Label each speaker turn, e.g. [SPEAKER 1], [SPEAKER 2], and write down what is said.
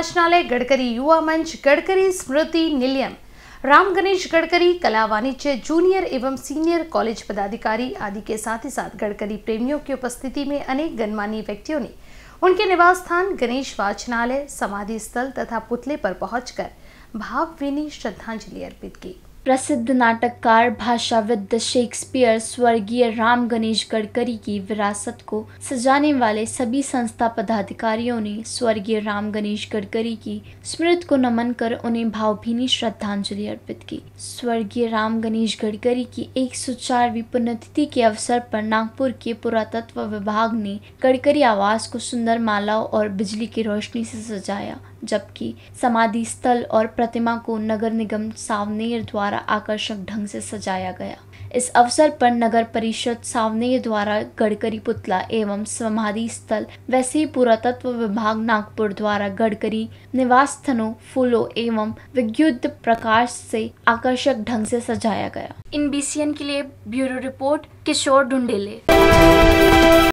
[SPEAKER 1] वाचनालय गडकरी युवा मंच गडकरी स्मृति निलयम राम गणेश गडकरी कला वाणिज्य जूनियर एवं सीनियर कॉलेज पदाधिकारी आदि के साथ ही साथ गडकरी प्रेमियों की उपस्थिति में अनेक गणमान्य व्यक्तियों ने उनके निवास स्थान गणेश वाचनालय समाधि स्थल तथा पुतले पर पहुंचकर भावभीनी श्रद्धांजलि अर्पित की प्रसिद्ध नाटककार
[SPEAKER 2] भाषाविद शेक्सपियर स्वर्गीय राम गणेश गडकरी की विरासत को सजाने वाले सभी संस्था पदाधिकारियों ने स्वर्गीय राम गणेश गडकरी की स्मृति को नमन कर उन्हें भावभीनी श्रद्धांजलि अर्पित की स्वर्गीय राम गणेश गडकरी की एक सौ चारवी पुण्यतिथि के अवसर पर नागपुर के पुरातत्व विभाग ने गडकरी आवास को सुंदर मालाओं और बिजली की रोशनी से सजाया जबकि समाधि स्थल और प्रतिमा को नगर निगम सावनेर द्वारा द्वारा आकर्षक ढंग से सजाया गया इस अवसर पर नगर परिषद सावने द्वारा गडकरी पुतला एवं समाधि स्थल वैसे ही पुरातत्व विभाग नागपुर द्वारा गडकरी निवास स्थलों फूलों एवं विद्युत प्रकाश से आकर्षक ढंग से सजाया गया इन बी के लिए ब्यूरो रिपोर्ट किशोर ढुंडेले